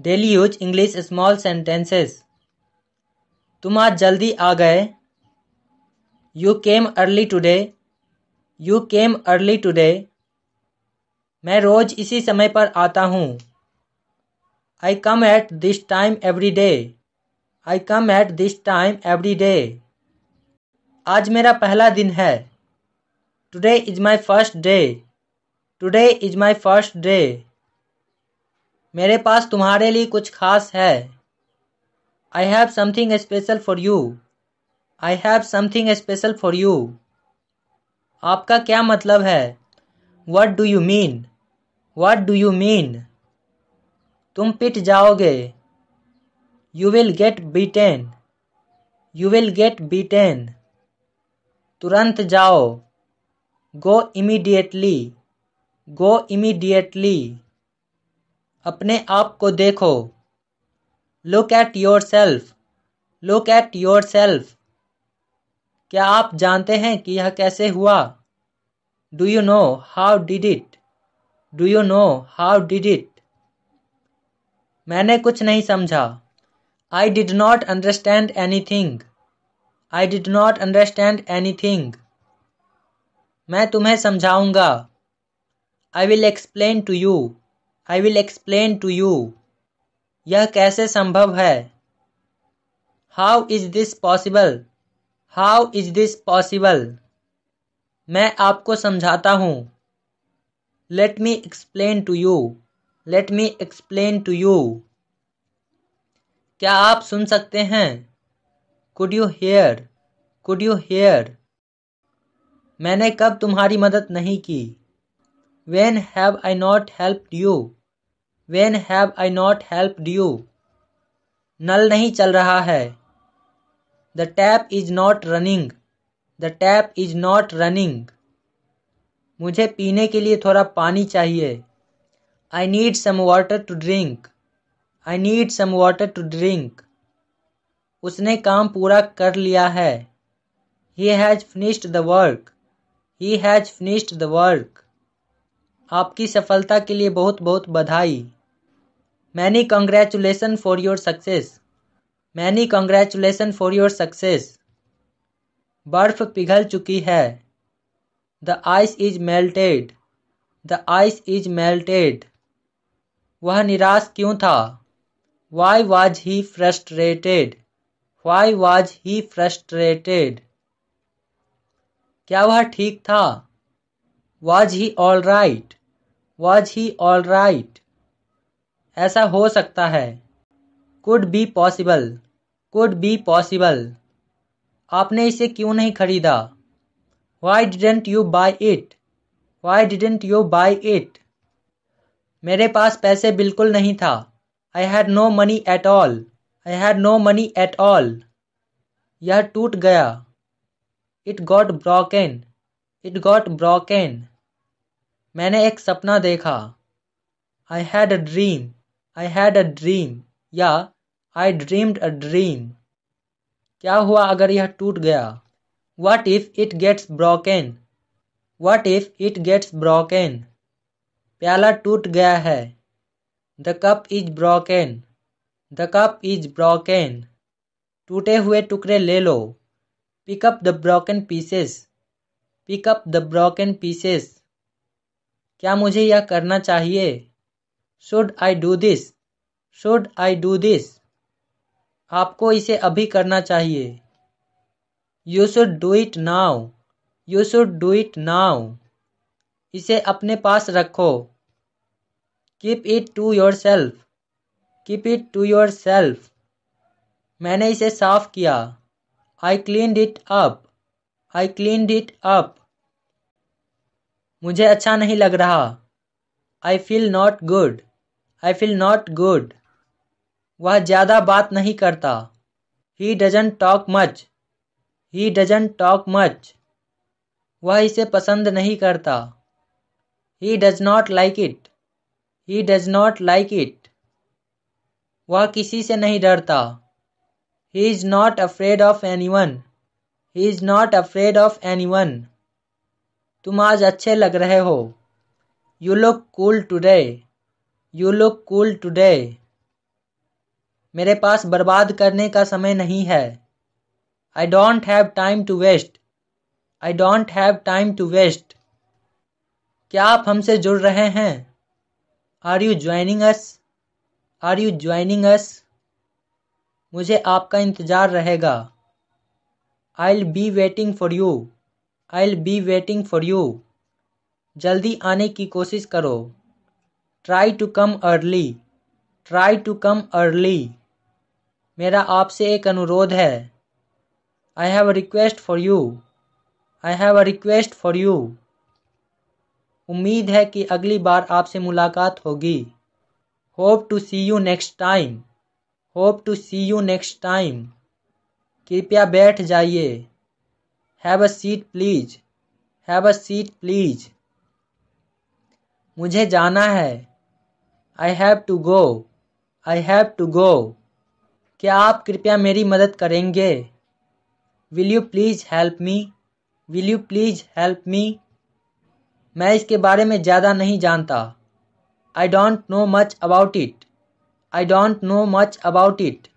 Daily use English small sentences तुम आज जल्दी आ गए you came early today you came early today मैं रोज़ इसी समय पर आता हूँ I come at this time every day I come at this time every day आज मेरा पहला दिन है today is my first day today is my first day मेरे पास तुम्हारे लिए कुछ खास है I have something special for you I have something special for you आपका क्या मतलब है what do you mean what do you mean तुम पिट जाओगे you will get beaten you will get beaten तुरंत जाओ गो इमीडिएटली गो इमीडिएटली अपने आप को देखो look at yourself look at yourself क्या आप जानते हैं कि यह कैसे हुआ do you know how did it do you know how did it मैंने कुछ नहीं समझा I did not understand anything I did not understand anything मैं तुम्हें समझाऊंगा I will explain to you I will explain to you यह कैसे संभव है how is this possible how is this possible मैं आपको समझाता हूँ let me explain to you let me explain to you क्या आप सुन सकते हैं could you hear could you hear मैंने कब तुम्हारी मदद नहीं की When have I not helped you? When have I not helped you? नल नहीं चल रहा है the tap is not running the tap is not running मुझे पीने के लिए थोड़ा पानी चाहिए I need some water to drink I need some water to drink उसने काम पूरा कर लिया है he has finished the work he has finished the work आपकी सफलता के लिए बहुत बहुत बधाई many congratulation for your success many congratulation for your success बर्फ पिघल चुकी है the ice is melted the ice is melted वह निराश क्यों था why was he frustrated why was he frustrated क्या वह ठीक था was he all right was he all right ऐसा हो सकता है could be possible could be possible आपने इसे क्यों नहीं खरीदा why didn't you buy it why didn't you buy it मेरे पास पैसे बिल्कुल नहीं था I had no money at all I had no money at all यह टूट गया it got broken it got broken मैंने एक सपना देखा I had a dream I had a dream या आई ड्रीम्ड अ ड्रीम क्या हुआ अगर यह टूट गया what if it gets broken what if it gets broken प्याला टूट गया है the cup is broken the cup is broken टूटे हुए टुकड़े ले लो pick up the broken pieces pick up the broken pieces क्या मुझे यह करना चाहिए should I do this should I do this आपको इसे अभी करना चाहिए you should do it now you should do it now इसे अपने पास रखो keep it to yourself keep it to yourself मैंने इसे साफ किया I clean it up I clean it up मुझे अच्छा नहीं लग रहा I feel not good I feel not good वह ज़्यादा बात नहीं करता he doesn't talk much he doesn't talk much वह इसे पसंद नहीं करता he does not like it he does not like it वह किसी से नहीं डरता ही is not afraid of anyone he is not afraid of anyone तुम आज अच्छे लग रहे हो you look cool today you look cool today मेरे पास बर्बाद करने का समय नहीं है I don't have time to waste I don't have time to waste क्या आप हमसे जुड़ रहे हैं are you joining us are you joining us मुझे आपका इंतज़ार रहेगा I will be waiting for you I'll be waiting for you जल्दी आने की कोशिश करो try to come early try to come early मेरा आपसे एक अनुरोध है I have a request for you I have a request for you उम्मीद है कि अगली बार आपसे मुलाकात होगी hope to see you next time hope to see you next time कृपया बैठ जाइए have a seat please have a seat please मुझे जाना है I have to go I have to go क्या आप कृपया मेरी मदद करेंगे will you please help me will you please help me मैं इसके बारे में ज़्यादा नहीं जानता I don't know much about it I don't know much about it